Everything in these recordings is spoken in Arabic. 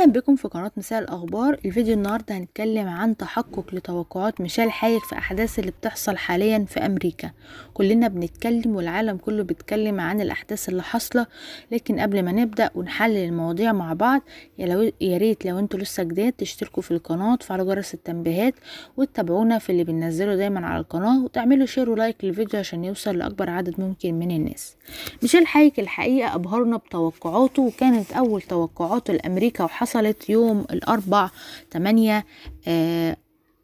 اهلا بكم في قناه مساء الاخبار الفيديو النهارده هنتكلم عن تحقق لتوقعات ميشيل حايك في احداث اللي بتحصل حاليا في امريكا كلنا بنتكلم والعالم كله بيتكلم عن الاحداث اللي حاصله لكن قبل ما نبدا ونحلل المواضيع مع بعض يا ريت لو انتوا لسه جداد تشتركوا في القناه وتفعلوا جرس التنبيهات وتتابعونا في اللي بننزله دايما على القناه وتعملوا شير ولايك للفيديو عشان يوصل لاكبر عدد ممكن من الناس ميشيل حايك الحقيقه ابهرنا بتوقعاته وكانت اول توقعاته لامريكا وحصل حصلت يوم الأربع تمانية آه،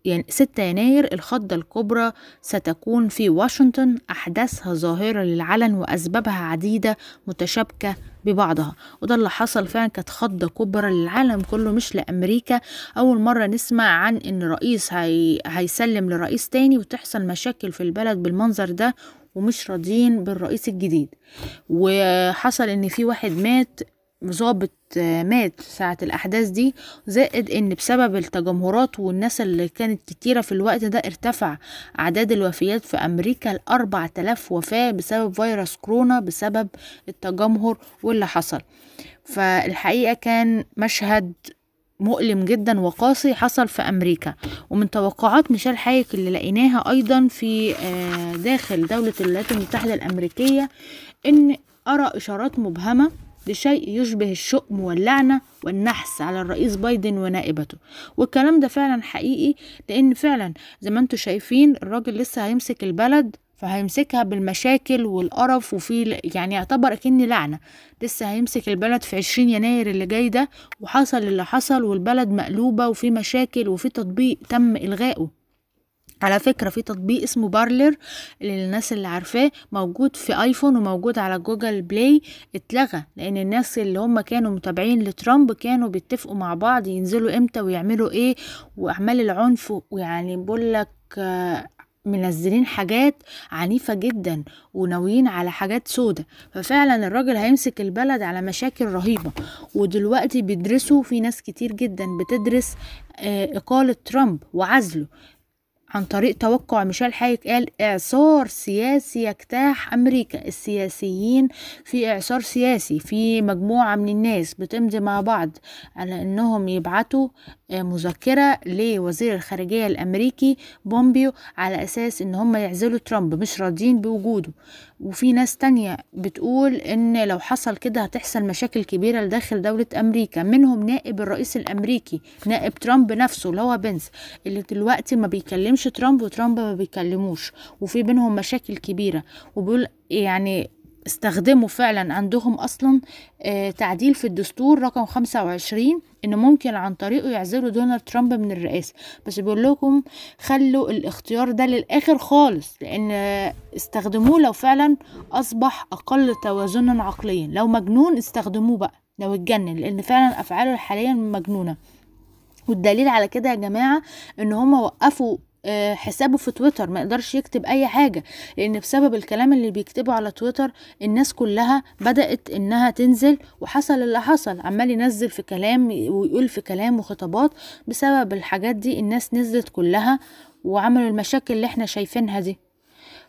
يعني 6 يناير الخضة الكبرى ستكون في واشنطن أحداثها ظاهرة للعلن وأسبابها عديدة متشابكة ببعضها وده اللي حصل فعلا كانت خضة كبرى للعالم كله مش لأمريكا أول مرة نسمع عن إن رئيس هي... هيسلم لرئيس تاني وتحصل مشاكل في البلد بالمنظر ده ومش راضيين بالرئيس الجديد وحصل ان في واحد مات ظابط آه، مات ساعة الأحداث دي زائد إن بسبب التجمهرات والناس اللي كانت كتيرة في الوقت ده ارتفع أعداد الوفيات في أمريكا لأربع تلاف وفاة بسبب فيروس كورونا بسبب التجمهر واللي حصل فالحقيقة كان مشهد مؤلم جدا وقاسي حصل في أمريكا ومن توقعات ميشيل حايك اللي لقيناها أيضا في آه، داخل دولة الولايات المتحدة الأمريكية إن أرى إشارات مبهمة لشيء يشبه الشؤم واللعنة والنحس على الرئيس بايدن ونائبته والكلام ده فعلا حقيقي لأن فعلا زي ما انتم شايفين الراجل لسه هيمسك البلد فهيمسكها بالمشاكل والقرف وفي يعني يعتبر اكني لعنة لسه هيمسك البلد في عشرين يناير اللي جاي ده وحصل اللي حصل والبلد مقلوبة وفي مشاكل وفي تطبيق تم إلغائه على فكرة في تطبيق اسمه بارلر للناس اللي عارفاه موجود في ايفون وموجود على جوجل بلاي اتلغى لان الناس اللي هم كانوا متابعين لترامب كانوا بيتفقوا مع بعض ينزلوا امتى ويعملوا ايه واعمال العنف ويعني بقول لك آه، منزلين حاجات عنيفة جدا وناويين على حاجات سودة ففعلا الراجل هيمسك البلد على مشاكل رهيبة ودلوقتي بيدرسوا في ناس كتير جدا بتدرس آه، إقالة ترامب وعزله عن طريق توقع ميشيل حايك قال إعصار سياسي يجتاح أمريكا السياسيين في إعصار سياسي في مجموعة من الناس بتمضي مع بعض على إنهم يبعتوا مذكرة لوزير الخارجية الأمريكي بومبيو على أساس إن هم يعزلوا ترامب مش راضيين بوجوده وفي ناس تانية بتقول ان لو حصل كده هتحصل مشاكل كبيرة لداخل دولة امريكا منهم نائب الرئيس الامريكي نائب ترامب نفسه اللي هو بنس اللي دلوقتي ما بيكلمش ترامب وترامب ما بيكلموش وفي بينهم مشاكل كبيرة وبيقول يعني استخدموا فعلا عندهم أصلا آه، تعديل في الدستور رقم 25 إن ممكن عن طريقه يعزلوا دونالد ترامب من الرئاسة بس بيقول لكم خلوا الاختيار ده للآخر خالص لأن استخدموه لو فعلا أصبح أقل توازنا عقليا لو مجنون استخدموه بقى لو اتجنن لأن فعلا أفعاله حاليا مجنونة والدليل على كده يا جماعة ان هم وقفوا آه، حسابه في تويتر ما يقدرش يكتب اي حاجه لان بسبب الكلام اللي بيكتبه على تويتر الناس كلها بدات انها تنزل وحصل اللي حصل عمال ينزل في كلام ويقول في كلام وخطابات بسبب الحاجات دي الناس نزلت كلها وعملوا المشاكل اللي احنا شايفينها دي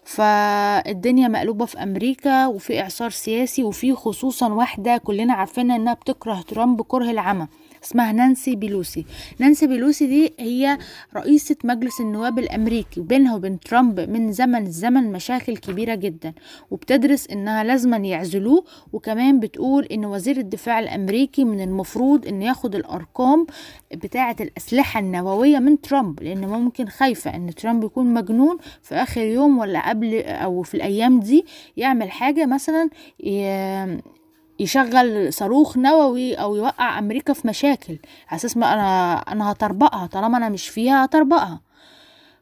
فالدنيا مقلوبة في أمريكا وفي إعصار سياسي وفي خصوصا واحدة كلنا عارفينها إنها بتكره ترامب كره العمى اسمها نانسي بيلوسي نانسي بيلوسي دي هي رئيسة مجلس النواب الأمريكي وبينها وبين ترامب من زمن الزمن مشاكل كبيرة جدا وبتدرس إنها لازما يعزلوه وكمان بتقول إن وزير الدفاع الأمريكي من المفروض إنه ياخد الأرقام بتاعة الأسلحة النووية من ترامب لأن ممكن خايفة إن ترامب يكون مجنون في آخر يوم ولا قبل قبل او في الايام دي يعمل حاجه مثلا يشغل صاروخ نووي او يوقع امريكا في مشاكل اساس ما انا انا هطربقها طالما انا مش فيها هطربقها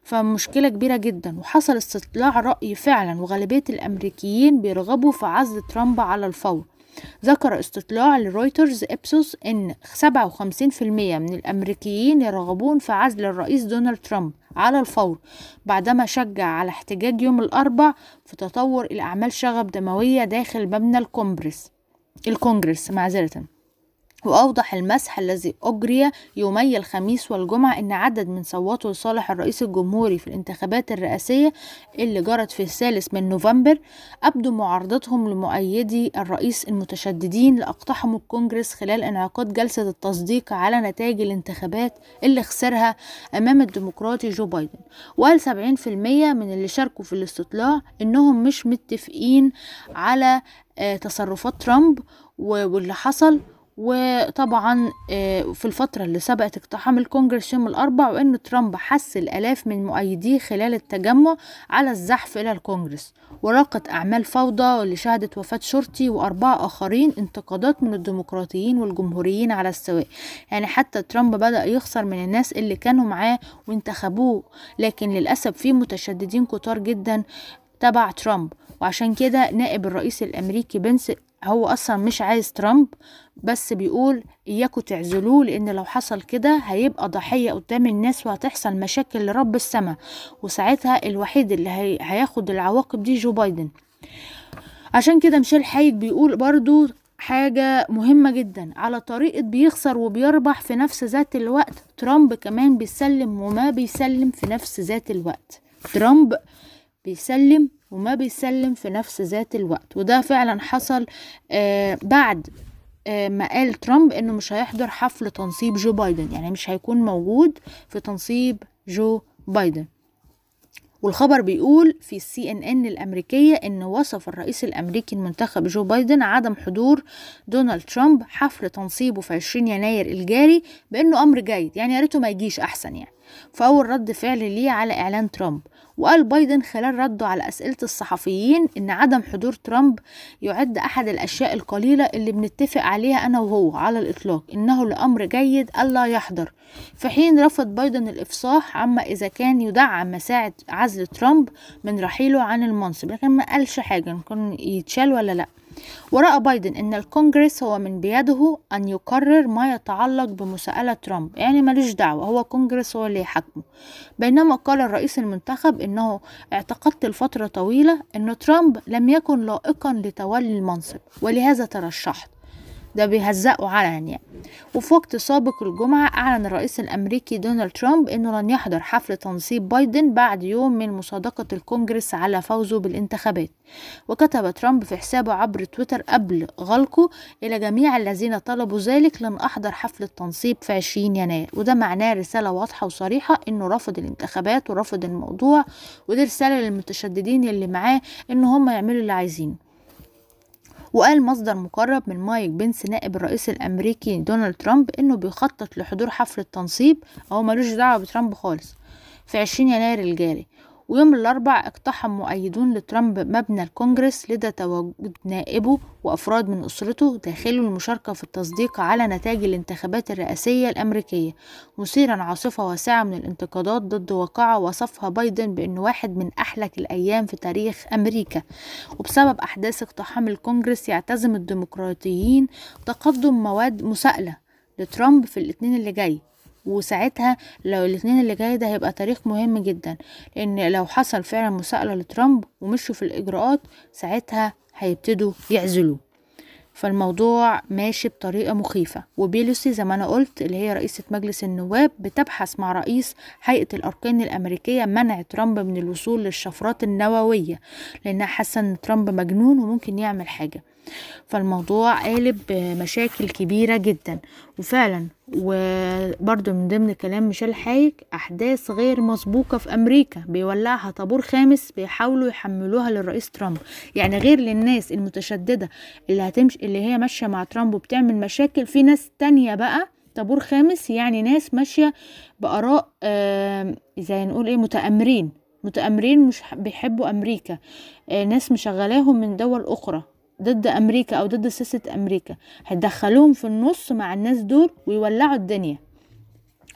فمشكله كبيره جدا وحصل استطلاع راي فعلا وغالبيه الامريكيين بيرغبوا في عزل ترامب على الفور ذكر استطلاع لرويترز إبسوس أن 57% من الأمريكيين يرغبون في عزل الرئيس دونالد ترامب على الفور بعدما شجع على احتجاج يوم الأربع في تطور الأعمال شغب دموية داخل مبنى الكونغرس الكونجرس معذرة وأوضح المسح الذي أجري يومي الخميس والجمعة أن عدد من صوتوا لصالح الرئيس الجمهوري في الانتخابات الرئاسية اللي جرت في الثالث من نوفمبر أبدوا معارضتهم لمؤيدي الرئيس المتشددين لأقتحموا الكونجرس خلال انعقاد جلسة التصديق على نتائج الانتخابات اللي خسرها أمام الديمقراطي جو بايدن وقال سبعين في المية من اللي شاركوا في الاستطلاع أنهم مش متفقين على آه، تصرفات ترامب واللي حصل وطبعا آه، في الفترة اللي سبقت اقتحام الكونجرس يوم الأربع وأن ترامب حث الآلاف من مؤيديه خلال التجمع على الزحف إلى الكونجرس وراقت أعمال فوضى واللي شهدت وفاة شرطي وأربعة آخرين انتقادات من الديمقراطيين والجمهوريين على السواء يعني حتى ترامب بدأ يخسر من الناس اللي كانوا معاه وانتخبوه لكن للأسف في متشددين كتار جدا تبع ترامب وعشان كده نائب الرئيس الأمريكي بنس هو اصلا مش عايز ترامب بس بيقول اياكوا تعزلوه لان لو حصل كده هيبقى ضحيه قدام الناس وهتحصل مشاكل لرب السماء وساعتها الوحيد اللي هي... هياخد العواقب دي جو بايدن عشان كده ميشيل حايك بيقول برضو حاجة مهمة جدا على طريقة بيخسر وبيربح في نفس ذات الوقت ترامب كمان بيسلم وما بيسلم في نفس ذات الوقت ترامب بيسلم وما بيسلم في نفس ذات الوقت وده فعلا حصل آه، بعد آه، ما قال ترامب انه مش هيحضر حفل تنصيب جو بايدن يعني مش هيكون موجود في تنصيب جو بايدن والخبر بيقول في السي ان ان الامريكيه ان وصف الرئيس الامريكي المنتخب جو بايدن عدم حضور دونالد ترامب حفل تنصيبه في 20 يناير الجاري بانه امر جيد يعني يا ريته ما يجيش احسن يعني فأول رد فعل ليه على إعلان ترامب وقال بايدن خلال رده على أسئلة الصحفيين إن عدم حضور ترامب يعد أحد الأشياء القليلة اللي بنتفق عليها أنا وهو على الإطلاق إنه لأمر جيد ألا يحضر في حين رفض بايدن الإفصاح عما إذا كان يدعم مساعد عزل ترامب من رحيله عن المنصب لكن ما قالش حاجة كان يتشال ولا لأ ورأى بايدن أن الكونجرس هو من بيده أن يقرر ما يتعلق بمساءلة ترامب يعني ملوش دعوة هو الكونجرس هو اللي يحكمه بينما قال الرئيس المنتخب أنه اعتقدت لفترة طويلة أن ترامب لم يكن لائقا لتولي المنصب ولهذا ترشحت ده بيهزقوا علنا يعني وفي وقت سابق الجمعة أعلن الرئيس الأمريكي دونالد ترامب أنه لن يحضر حفل تنصيب بايدن بعد يوم من مصادقة الكونجرس على فوزه بالانتخابات وكتب ترامب في حسابه عبر تويتر قبل غلقه إلى جميع الذين طلبوا ذلك لن أحضر حفل التنصيب في 20 يناير وده معناه رسالة واضحة وصريحة أنه رفض الانتخابات ورفض الموضوع وده رسالة للمتشددين اللي معاه أنه هم يعملوا اللي عايزينه وقال مصدر مقرب من مايك بنس نائب الرئيس الأمريكي دونالد ترامب إنه بيخطط لحضور حفل التنصيب أو ملوش دعوة بترامب خالص في 20 يناير الجاري ويوم الأربع اقتحم مؤيدون لترامب مبنى الكونجرس لدى تواجد نائبه وأفراد من أسرته داخل المشاركة في التصديق على نتائج الانتخابات الرئاسية الأمريكية مثيرا عاصفة واسعة من الانتقادات ضد واقعة وصفها بايدن بأنه واحد من أحلك الأيام في تاريخ أمريكا وبسبب أحداث اقتحام الكونجرس يعتزم الديمقراطيين تقدم مواد مساءلة لترامب في الاثنين اللي جاي وساعتها لو الاثنين اللي جاي ده هيبقى تاريخ مهم جدا لان لو حصل فعلا مساءله لترامب ومشوا في الاجراءات ساعتها هيبتدوا يعزلوه فالموضوع ماشي بطريقة مخيفة وبيلوسي زي ما أنا قلت اللي هي رئيسة مجلس النواب بتبحث مع رئيس هيئة الأركان الأمريكية منع ترامب من الوصول للشفرات النووية لأنها حاسة إن ترامب مجنون وممكن يعمل حاجة فالموضوع قالب مشاكل كبيرة جدا وفعلا وبرضو من ضمن كلام ميشيل حايك أحداث غير مسبوقة في أمريكا بيولعها طابور خامس بيحاولوا يحملوها للرئيس ترامب يعني غير للناس المتشددة اللي هتمشي اللي هي ماشية مع ترامب وبتعمل مشاكل في ناس تانية بقى طابور خامس يعني ناس ماشية بآراء آه زي نقول ايه متآمرين متآمرين مش بيحبوا أمريكا آه ناس مشغلاهم من دول أخرى ضد امريكا او ضد سياسه امريكا هيدخلوهم في النص مع الناس دول ويولعوا الدنيا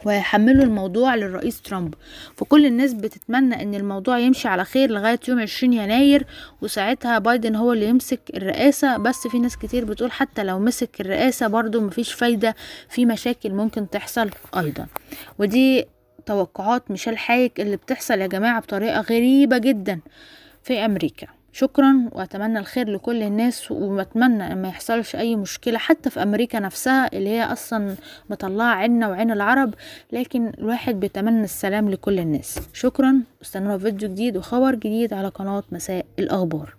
ويحملوا الموضوع للرئيس ترامب فكل الناس بتتمنى ان الموضوع يمشي على خير لغاية يوم 20 يناير وساعتها بايدن هو اللي يمسك الرئاسة بس في ناس كتير بتقول حتى لو مسك الرئاسة برضو مفيش فايدة في مشاكل ممكن تحصل ايضا ودي توقعات ميشيل حايك اللي بتحصل يا جماعة بطريقة غريبة جدا في امريكا شكرا واتمنى الخير لكل الناس واتمنى ما يحصلش اي مشكله حتى في امريكا نفسها اللي هي اصلا مطلعه عنا وعين العرب لكن الواحد بيتمنى السلام لكل الناس شكرا استنونا فيديو جديد وخبر جديد على قناه مساء الاخبار